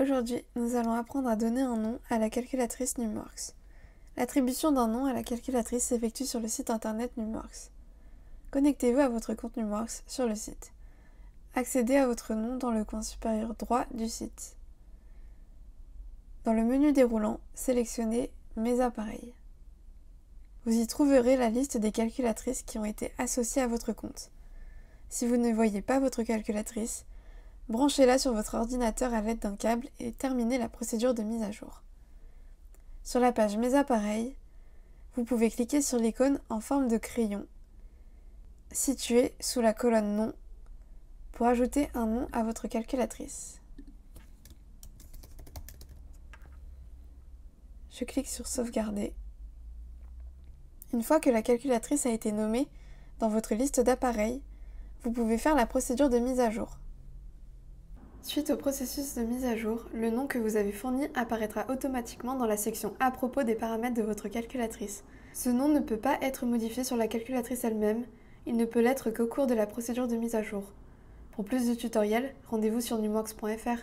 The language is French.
Aujourd'hui, nous allons apprendre à donner un nom à la calculatrice NumWorks. L'attribution d'un nom à la calculatrice s'effectue sur le site internet NumWorks. Connectez-vous à votre compte NumWorks sur le site. Accédez à votre nom dans le coin supérieur droit du site. Dans le menu déroulant, sélectionnez Mes appareils. Vous y trouverez la liste des calculatrices qui ont été associées à votre compte. Si vous ne voyez pas votre calculatrice, Branchez-la sur votre ordinateur à l'aide d'un câble et terminez la procédure de mise à jour. Sur la page Mes appareils, vous pouvez cliquer sur l'icône en forme de crayon située sous la colonne Nom pour ajouter un nom à votre calculatrice. Je clique sur Sauvegarder. Une fois que la calculatrice a été nommée dans votre liste d'appareils, vous pouvez faire la procédure de mise à jour. Suite au processus de mise à jour, le nom que vous avez fourni apparaîtra automatiquement dans la section À propos des paramètres de votre calculatrice. Ce nom ne peut pas être modifié sur la calculatrice elle-même, il ne peut l'être qu'au cours de la procédure de mise à jour. Pour plus de tutoriels, rendez-vous sur numox.fr.